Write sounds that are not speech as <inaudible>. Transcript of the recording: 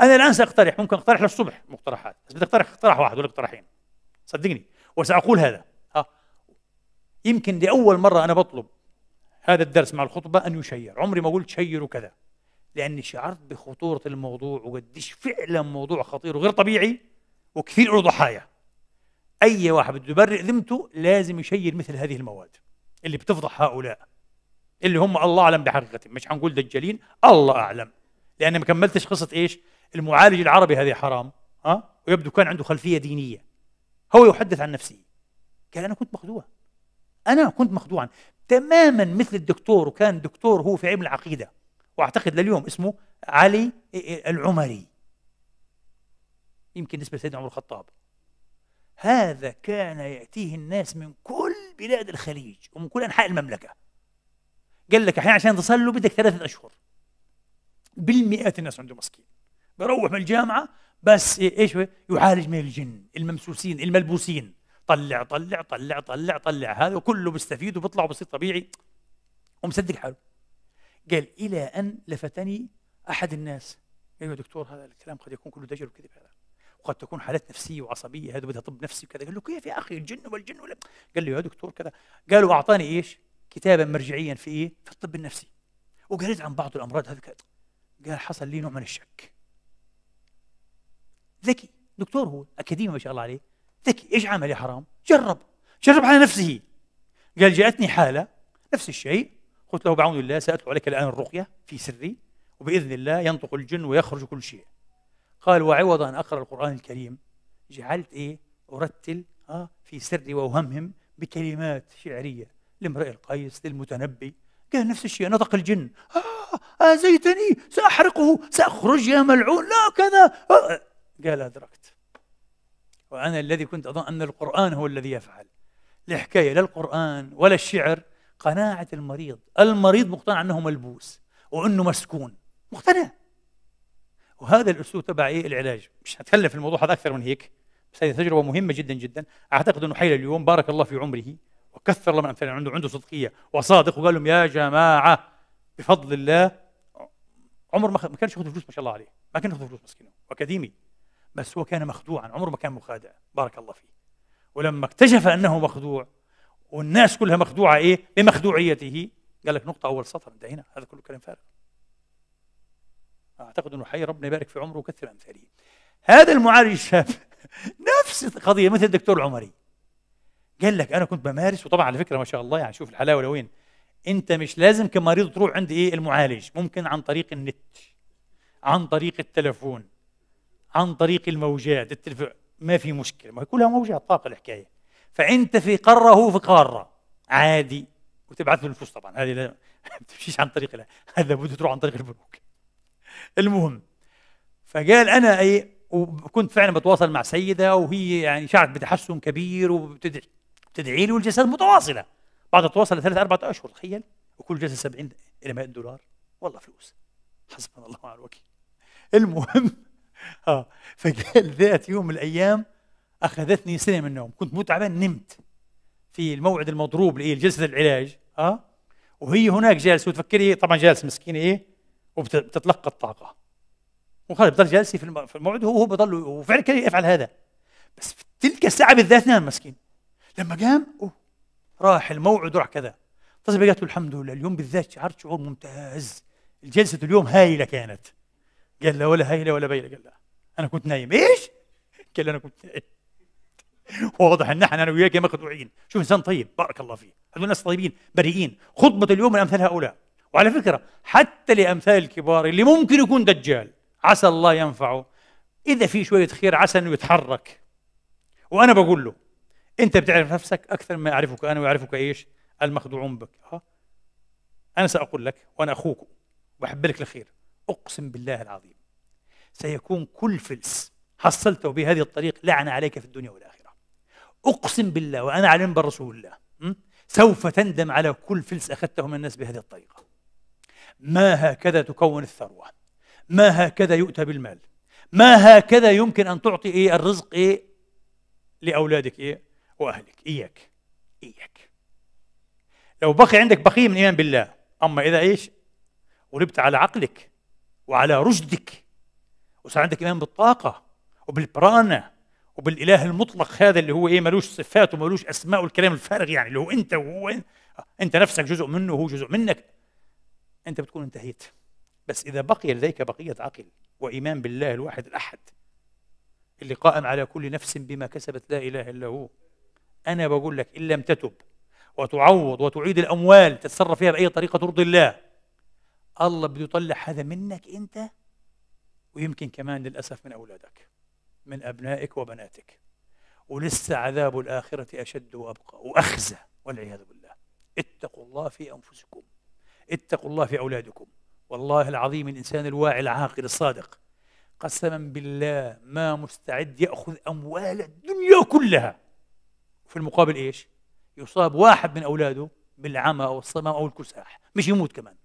انا الان ساقترح ممكن اقترح للصبح مقترحات بس بدي اقترح اقتراح واحد ولا اقتراحين صدقني وساقول هذا ها آه. يمكن لاول مره انا بطلب هذا الدرس مع الخطبه ان يشير عمري ما قلت شير وكذا لاني شعرت بخطوره الموضوع وقديش فعلا موضوع خطير وغير طبيعي وكثير له ضحايا اي واحد بده يبرئ ذمته لازم يشير مثل هذه المواد اللي بتفضح هؤلاء اللي هم الله اعلم بحقيقتهم مش حنقول دجالين الله اعلم لاني ما كملتش قصه ايش المعالج العربي هذا حرام ها ويبدو كان عنده خلفيه دينيه هو يحدث عن نفسه قال انا كنت مخدوع انا كنت مخدوعا تماما مثل الدكتور وكان دكتور هو في علم العقيده واعتقد لليوم اسمه علي إيه، إيه، العمري يمكن نسبه سيدنا عمر الخطاب هذا كان ياتيه الناس من كل بلاد الخليج ومن كل انحاء المملكه قال لك احيانا عشان تصلوا بدك ثلاثه اشهر بالمئات الناس عنده مسكين بروح من الجامعه بس إيه- ايش يعالج من الجن الممسوسين الملبوسين طلع طلع طلع طلع طلع هذا كله بيستفيد وبيطلع وبصير طبيعي ومصدق حاله قال الى ان لفتني احد الناس قال أيوة يا دكتور هذا الكلام قد يكون كله دجل وكذب هذا وقد تكون حالات نفسيه وعصبيه هذا بدها طب نفسي وكذا قال له كيف يا اخي الجن والجن ولا قال له يا دكتور كذا قالوا اعطاني ايش كتابا مرجعيا في ايه في الطب النفسي وقريت عن بعض الامراض هذه قال حصل لي نوع من الشك ذكي دكتور هو اكاديمي ما شاء الله عليه ذكي ايش عمل يا حرام جرب جرب على نفسه قال جاءتني حاله نفس الشيء قلت له بعون الله ساتلو عليك الان الرقيه في سري وباذن الله ينطق الجن ويخرج كل شيء قال وعوض ان اقرا القران الكريم جعلت ايه ارتل آه في سري واوهمهم بكلمات شعريه لامرئ القيس للمتنبي قال نفس الشيء نطق الجن آه آذيتني آه، ساحرقه ساخرج يا ملعون لا كذا آه قال أدركت وأنا الذي كنت أظن أن القرآن هو الذي يفعل الحكاية لا القرآن ولا الشعر قناعة المريض المريض مقتنع أنه ملبوس وأنه مسكون مقتنع وهذا الأسلوب تبع إيه العلاج مش هتكلم في الموضوع هذا أكثر من هيك بس هذه تجربة مهمة جدا جدا أعتقد أنه حي اليوم بارك الله في عمره وكثر الله من أمثاله عنده عنده صدقية وصادق وقال لهم يا جماعة بفضل الله عمر ما كانش ياخذ فلوس ما شاء الله عليه ما كان ياخذ فلوس مسكينه أكاديمي بس هو كان مخدوعا عمره ما كان مخادع بارك الله فيه ولما اكتشف أنه مخدوع والناس كلها مخدوعة إيه بمخدوعيته قال لك نقطة أول سطر انتهينا هذا كله كلام فارغ أعتقد أنه حي ربنا يبارك في عمره وكثر أمثاله هذا المعالج الشاب <laughs> نفس القضية مثل الدكتور العمري قال لك أنا كنت بمارس وطبعا على فكرة ما شاء الله يعني شوف الحلاوة لوين أنت مش لازم كمريض تروح عند إيه المعالج ممكن عن طريق النت عن طريق التلفون عن طريق الموجات التلفع ما في مشكله ما كلها موجات طاقه الحكايه فانت في قاره هو في قاره عادي وتبعث له الفلوس طبعا هذه لا بتمشيش <laughs> عن طريق لا. هذا بده تروح عن طريق البنوك المهم فقال انا اي وكنت فعلا بتواصل مع سيده وهي يعني شعرت بتحسن كبير وبتدعي بتدعي لي والجلسات متواصله بعد تواصل ثلاث اربعة اشهر تخيل وكل جلسه 70 الى 100 دولار والله فلوس حسبنا الله ونعم الوكيل المهم اه فقال ذات يوم من الايام اخذتني سنه من النوم كنت مو تعبان نمت في الموعد المضروب لايه جلسه العلاج اه وهي هناك جالسه وتفكر هي طبعا جالسه مسكينه ايه وبتتلقى الطاقه وخلاص بضل جالسه في الموعد وهو بضل وفعلا كان يفعل هذا بس في تلك الساعه بالذات نام مسكين لما قام أوه راح الموعد وراح كذا تصبح قالت الحمد لله اليوم بالذات شعرت شعور ممتاز الجلسة اليوم هايلة كانت قال له ولا هيله ولا بيله قال لا انا كنت نايم ايش؟ قال انا كنت نايم واضح ان احنا انا وياك يا مخدوعين شوف انسان طيب بارك الله فيه هذول ناس طيبين بريئين خطبه اليوم من امثال هؤلاء وعلى فكره حتى لامثال الكبار اللي ممكن يكون دجال عسى الله ينفعه اذا في شويه خير عسى انه يتحرك وانا بقول له انت بتعرف نفسك اكثر ما يعرفك انا ويعرفك ايش؟ المخدوعون بك ها آه. انا ساقول لك وانا اخوك واحب لك الخير أقسم بالله العظيم سيكون كل فلس حصلته بهذه الطريق لعنة عليك في الدنيا والآخرة أقسم بالله وأنا على منبر رسول الله سوف تندم على كل فلس أخذته من الناس بهذه الطريقة ما هكذا تكون الثروة ما هكذا يؤتى بالمال ما هكذا يمكن أن تعطي إيه الرزق إيه لأولادك إيه وأهلك إياك إياك لو بقي عندك بقية من إيمان بالله أما إذا إيش غلبت على عقلك وعلى رشدك وصار عندك إيمان بالطاقة وبالبرانا وبالإله المطلق هذا اللي هو إيه ملوش صفات وملوش أسماء والكلام الفارغ يعني اللي هو أنت وهو آه، أنت نفسك جزء منه وهو جزء منك أنت بتكون انتهيت بس إذا بقي لديك بقية عقل وإيمان بالله الواحد الأحد اللي قائم على كل نفس بما كسبت لا إله إلا هو أنا بقول لك إن لم تتب وتعوض وتعيد الأموال تتصرف فيها بأي طريقة ترضي الله الله بده يطلع هذا منك انت ويمكن كمان للاسف من اولادك من ابنائك وبناتك ولسه عذاب الاخره اشد وابقى واخزى والعياذ بالله اتقوا الله في انفسكم اتقوا الله في اولادكم والله العظيم الانسان الواعي العاقل الصادق قسما بالله ما مستعد ياخذ اموال الدنيا كلها في المقابل ايش؟ يصاب واحد من اولاده بالعمى او الصمام او الكساح مش يموت كمان